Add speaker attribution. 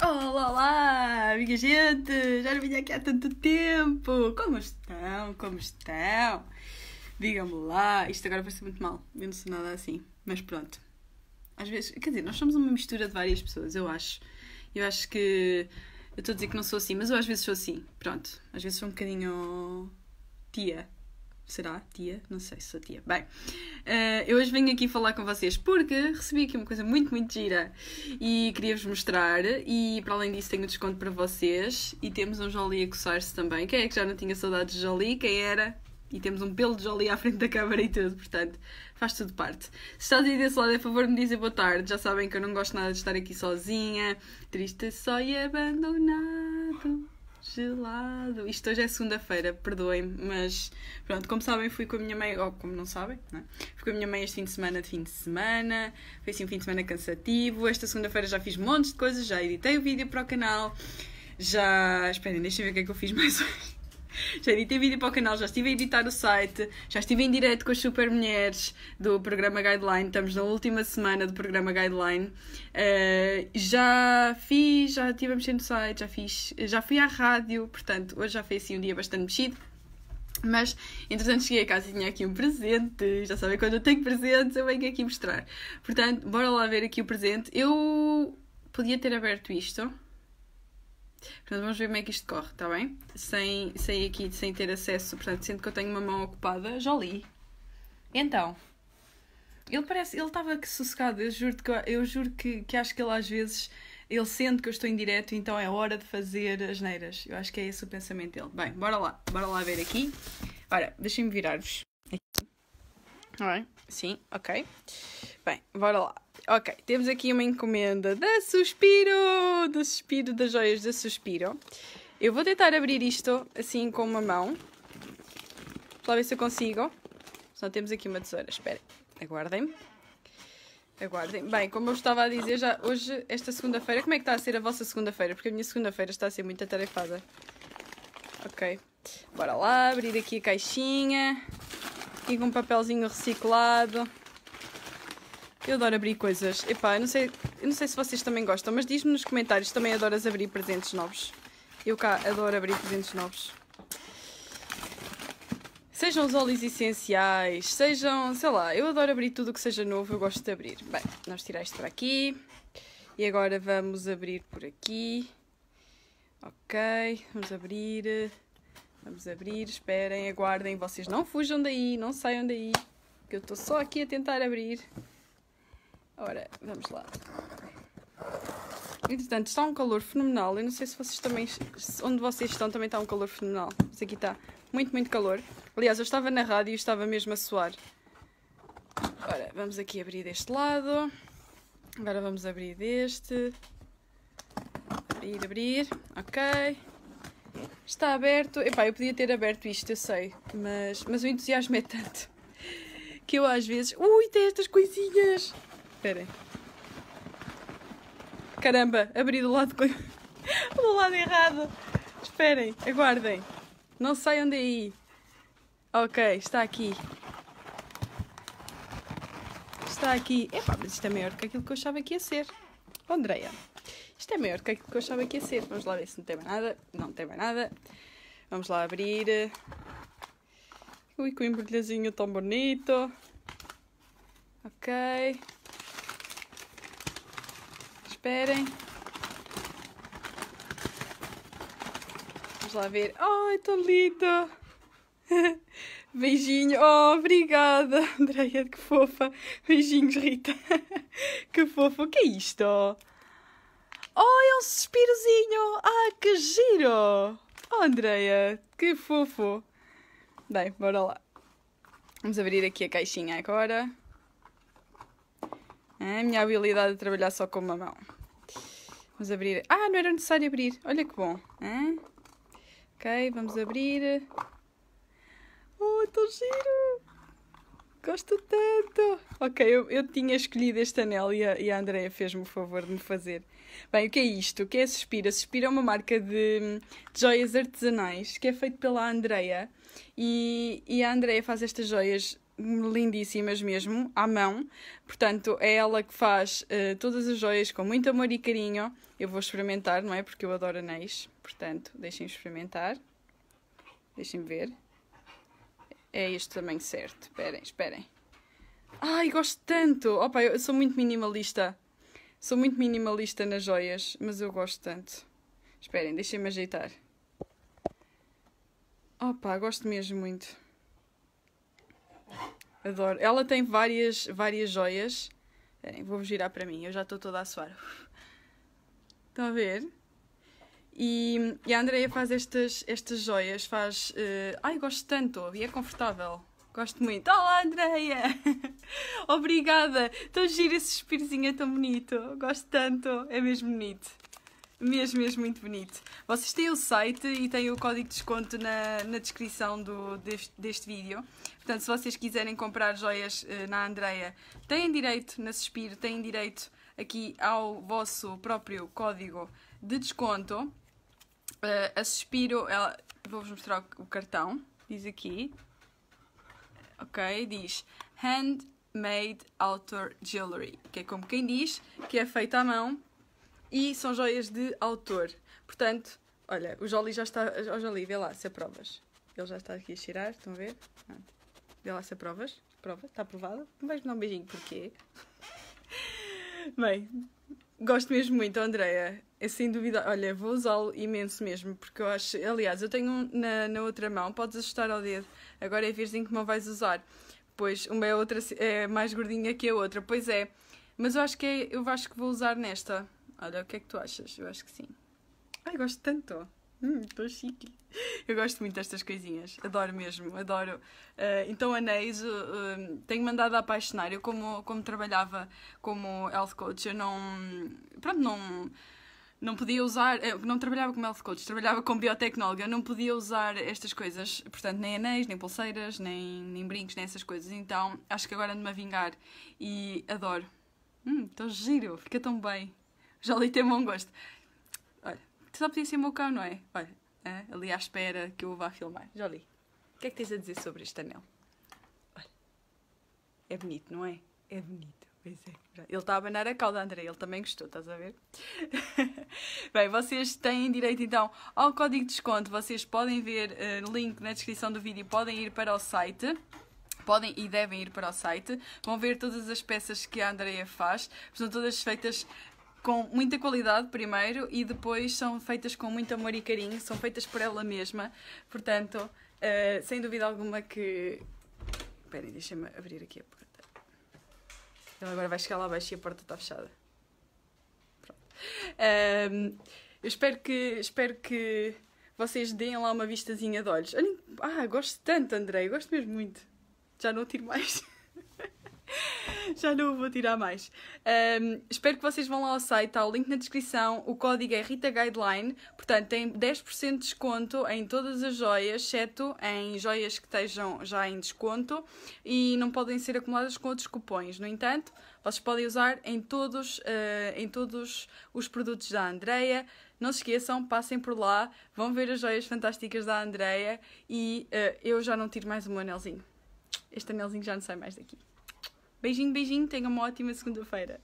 Speaker 1: Olá, olá, minha gente! Já não vinha aqui há tanto tempo! Como estão? Como estão? Digam-me lá. Isto agora parece muito mal. Eu não sou nada assim. Mas pronto. Às vezes, quer dizer, nós somos uma mistura de várias pessoas, eu acho. Eu acho que. Eu estou a dizer que não sou assim, mas eu às vezes sou assim. Pronto. Às vezes sou um bocadinho. tia. Será? Tia? Não sei se sou tia. Bem, uh, eu hoje venho aqui falar com vocês porque recebi aqui uma coisa muito, muito gira e queria-vos mostrar. E para além disso, tenho um desconto para vocês e temos um Jolie a coçar-se também. Quem é que já não tinha saudades de Jolie? Quem era? E temos um pelo de Jolie à frente da câmara e tudo, portanto, faz tudo parte. Se estás aí desse lado, é favor de me dizer boa tarde. Já sabem que eu não gosto nada de estar aqui sozinha, triste, só e abandonado gelado. Isto hoje é segunda-feira, perdoem-me, mas pronto, como sabem, fui com a minha mãe, ou como não sabem, né? fui com a minha mãe este fim de semana de fim de semana, foi assim um fim de semana cansativo. Esta segunda-feira já fiz montes de coisas, já editei o vídeo para o canal, já. Esperem, deixem ver o que é que eu fiz mais hoje já editei vídeo para o canal, já estive a editar o site, já estive em direto com as super mulheres do programa Guideline, estamos na última semana do programa Guideline. Uh, já fiz, já estive a mexer no site, já fiz, já fui à rádio, portanto, hoje já foi assim um dia bastante mexido. Mas, entretanto, cheguei a casa e tinha aqui um presente. Já sabem, quando eu tenho presentes, eu venho aqui mostrar. Portanto, bora lá ver aqui o presente. Eu podia ter aberto isto. Portanto, vamos ver como é que isto corre, está bem? Sem sair aqui, sem ter acesso, portanto, sendo que eu tenho uma mão ocupada, já li. Então, ele parece, ele estava que sossegado, eu juro, que, eu juro que, que acho que ele às vezes, ele sente que eu estou em direto, então é hora de fazer as neiras. Eu acho que é esse o pensamento dele. Bem, bora lá, bora lá ver aqui. Ora, deixem-me virar-vos. sim, ok. Bem, bora lá. Ok, temos aqui uma encomenda da Suspiro, do Suspiro, das joias da Suspiro. Eu vou tentar abrir isto assim com uma mão, para ver se eu consigo. Só temos aqui uma tesoura, espera, aguardem-me. Aguardem. Bem, como eu estava a dizer, já hoje, esta segunda-feira, como é que está a ser a vossa segunda-feira? Porque a minha segunda-feira está a ser muito atarefada. Ok. Bora lá, abrir aqui a caixinha. E com um papelzinho reciclado. Eu adoro abrir coisas. Epá, eu não sei, eu não sei se vocês também gostam, mas diz-me nos comentários também adoras abrir presentes novos. Eu cá adoro abrir presentes novos. Sejam os óleos essenciais, sejam, sei lá, eu adoro abrir tudo o que seja novo, eu gosto de abrir. Bem, nós tirar isto para aqui. E agora vamos abrir por aqui. Ok, vamos abrir. Vamos abrir, esperem, aguardem, vocês não fujam daí, não saiam daí, que eu estou só aqui a tentar abrir. Ora, vamos lá. Entretanto, está um calor fenomenal. Eu não sei se vocês também. Onde vocês estão também está um calor fenomenal. Mas aqui está muito, muito calor. Aliás, eu estava na rádio e estava mesmo a suar. Ora, vamos aqui abrir deste lado. Agora vamos abrir deste. Abrir, abrir. Ok. Está aberto. Epá, eu podia ter aberto isto, eu sei. Mas, mas o entusiasmo é tanto que eu às vezes. Ui, tem estas coisinhas! Esperem. Caramba, abri do lado, do lado errado. Esperem, aguardem. Não saiam daí. É ok, está aqui. Está aqui. Epá, mas isto é maior do que aquilo que eu achava que ia ser. Andreia, isto é maior do que aquilo que eu achava que ia ser. Vamos lá ver se não tem mais nada. Não tem mais nada. Vamos lá abrir. Ui, com um embrulhazinho tão bonito. Ok. Esperem. Vamos lá ver. Ai, oh, tá tão linda! Beijinho. Oh, obrigada, Andrea, que fofa. Beijinhos, Rita. que fofo. O que é isto? Oh, é um suspirozinho. Ah, que giro. Oh, Andrea, que fofo. Bem, bora lá. Vamos abrir aqui a caixinha agora. É a minha habilidade de trabalhar só com uma mão. Vamos abrir. Ah, não era necessário abrir. Olha que bom. Hein? Hum? Ok, vamos abrir. Oh, é tão giro! Gosto tanto! Ok, eu, eu tinha escolhido este anel e a, e a Andrea fez-me o favor de me fazer. Bem, o que é isto? O que é a Suspira? A Suspira é uma marca de, de joias artesanais que é feito pela Andrea e, e a Andrea faz estas joias lindíssimas mesmo, à mão. Portanto, é ela que faz uh, todas as joias com muito amor e carinho. Eu vou experimentar, não é? Porque eu adoro anéis. Portanto, deixem me experimentar. Deixem me ver. É este tamanho certo. Esperem, esperem. Ai, gosto tanto! Opa, eu sou muito minimalista. Sou muito minimalista nas joias, mas eu gosto tanto. Esperem, deixem-me ajeitar. Opa, gosto mesmo muito. Adoro. Ela tem várias, várias joias. Esperem, vou girar para mim, eu já estou toda a suar. Estão a ver? E, e a Andrea faz estas, estas joias, faz. Uh... Ai, gosto tanto e é confortável. Gosto muito. Olá, Andreia! Obrigada! Tão gira esse espirzinho, é tão bonito. Gosto tanto. É mesmo bonito. Mesmo, mesmo muito bonito. Vocês têm o site e têm o código de desconto na, na descrição do, deste, deste vídeo. Portanto, se vocês quiserem comprar joias uh, na Andreia, têm direito na Suspiro, têm direito aqui ao vosso próprio código de desconto. Uh, a Suspiro, vou-vos mostrar o, o cartão, diz aqui. Ok, diz Handmade Outdoor Jewelry, que é como quem diz, que é feito à mão e são joias de autor. Portanto, olha, o Jolie já está. O Jolie, vê lá se aprovas. Ele já está aqui a cheirar, estão a ver? Pronto. Vê lá se aprovas. Prova, está aprovada. Não vais me dar um beijinho, porquê? Bem, gosto mesmo muito, Andreia. É sem dúvida. Olha, vou usá-lo imenso mesmo, porque eu acho. Aliás, eu tenho um na, na outra mão, podes ajustar ao dedo. Agora é verzinho em que mão vais usar. Pois uma é, outra, é mais gordinha que a outra. Pois é. Mas eu acho que é, eu acho que vou usar nesta. Olha, o que é que tu achas? Eu acho que sim. Ai, gosto tanto. Hum, estou chique. Eu gosto muito destas coisinhas. Adoro mesmo, adoro. Uh, então, anéis, uh, uh, tenho mandado a apaixonar. Eu, como, como trabalhava como health coach, eu não. Pronto, não. Não podia usar, eu não trabalhava como health coach, trabalhava como biotecnóloga, eu não podia usar estas coisas, portanto, nem anéis, nem pulseiras, nem, nem brincos, nem essas coisas. Então, acho que agora ando-me a vingar e adoro. Hum, estou giro, fica tão bem já li tem bom gosto. Olha, tu só podia ser meu cão, não é? Olha, é, ali à espera que eu vá filmar. Já li. O que é que tens a dizer sobre este anel? Olha, é bonito, não é? É bonito. Pois é. Ele está a abanar a cauda, André. Ele também gostou, estás a ver? Bem, vocês têm direito então ao código de desconto. Vocês podem ver uh, link na descrição do vídeo. Podem ir para o site podem e devem ir para o site, vão ver todas as peças que a Andrea faz, são todas feitas com muita qualidade primeiro e depois são feitas com muito amor e carinho, são feitas por ela mesma, portanto, uh, sem dúvida alguma que... Esperem, deixem-me abrir aqui a porta. Então agora vai chegar lá abaixo e a porta está fechada. Pronto. Ehm, eu espero que, espero que vocês deem lá uma vistazinha de olhos. Ah, gosto tanto, Andrei, gosto mesmo muito. Já não tiro mais. já não vou tirar mais. Um, espero que vocês vão lá ao site, está o link na descrição. O código é Rita Guideline, portanto tem 10% de desconto em todas as joias, exceto em joias que estejam já em desconto e não podem ser acumuladas com outros cupões. No entanto, vocês podem usar em todos, uh, em todos os produtos da Andreia. Não se esqueçam, passem por lá, vão ver as joias fantásticas da Andreia e uh, eu já não tiro mais um anelzinho. Este anelzinho já não sai mais daqui. Beijinho, beijinho, tenha uma ótima segunda-feira.